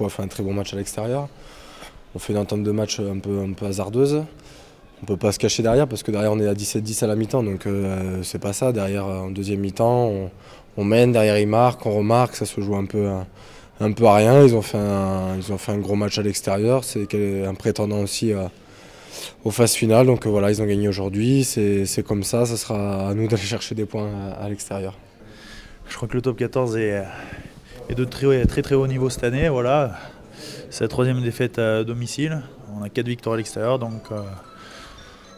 On a fait un très bon match à l'extérieur. On fait une entente de match un peu, un peu hasardeuse. On ne peut pas se cacher derrière parce que derrière on est à 17-10 à la mi-temps, donc euh, c'est pas ça. Derrière euh, en deuxième mi-temps, on, mène, derrière ils marquent, on remarque, ça se joue un peu, un, peu à rien. Ils ont fait un, ils ont fait un gros match à l'extérieur. C'est un prétendant aussi euh, aux phases finales. Donc voilà, ils ont gagné aujourd'hui. C'est comme ça. Ça sera à nous d'aller chercher des points à l'extérieur. Je crois que le top 14 est et de très, très très haut niveau cette année. Voilà, c'est la troisième défaite à domicile. On a quatre victoires à l'extérieur, donc euh,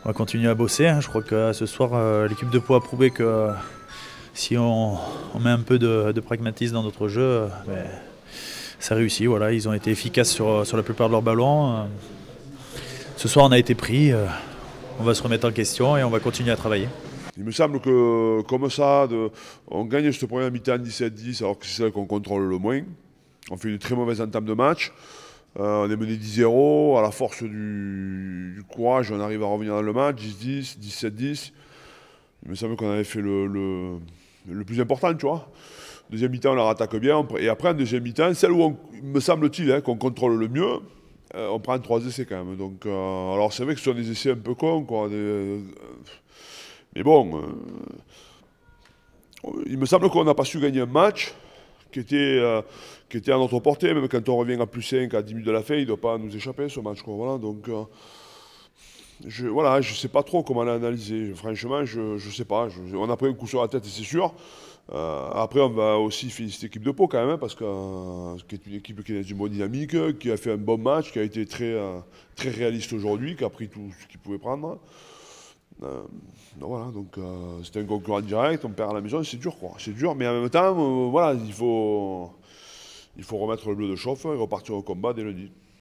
on va continuer à bosser. Hein. Je crois que euh, ce soir, euh, l'équipe de Pau a prouvé que si on, met un peu de, pragmatisme dans notre jeu, ben, ça réussit. Voilà, ils ont été efficaces sur, sur la plupart de leurs ballons. Ce soir, on a été pris. On va se remettre en question et on va continuer à travailler. Il me semble que, comme ça, on gagne cette premier mi-temps 17-10, alors que c'est celle qu'on contrôle le moins. On fait une très mauvaise entame de match. Euh, on est mené 10-0. À la force du, courage, on arrive à revenir dans le match. 10-10, 17-10. Il me semble qu'on avait fait le, plus important, tu vois. Deuxième mi-temps, on leur attaque bien. Et après, en deuxième mi-temps, celle où, on, me semble-t-il, hein, qu'on contrôle le mieux, euh, on prend trois essais quand même. Donc, euh, alors, c'est vrai que ce sont des essais un peu cons, quoi. Mais bon, euh, euh, il me semble qu'on n'a pas su gagner un match qui était, euh, qui était à notre portée. Même quand on revient à plus 5, à 10 minutes de la fin, il ne doit pas nous échapper ce match. Voilà, donc, je ne sais pas trop comment l'analyser. Franchement, je ne sais pas. on a pris un coup sur la tête, c'est sûr. après, on va aussi finir cette équipe de Pau quand même, parce que c'est est une équipe qui est du une bonne dynamique, qui a fait un bon match, qui a été très, très réaliste aujourd'hui, qui a pris tout ce qu'il pouvait prendre. Euh, voilà, donc euh, c'était un concurrent direct, on perd à la maison, c'est dur quoi, c'est dur, mais en même temps, euh, voilà, il faut, il faut remettre le bleu de chauffe et repartir au combat dès lundi.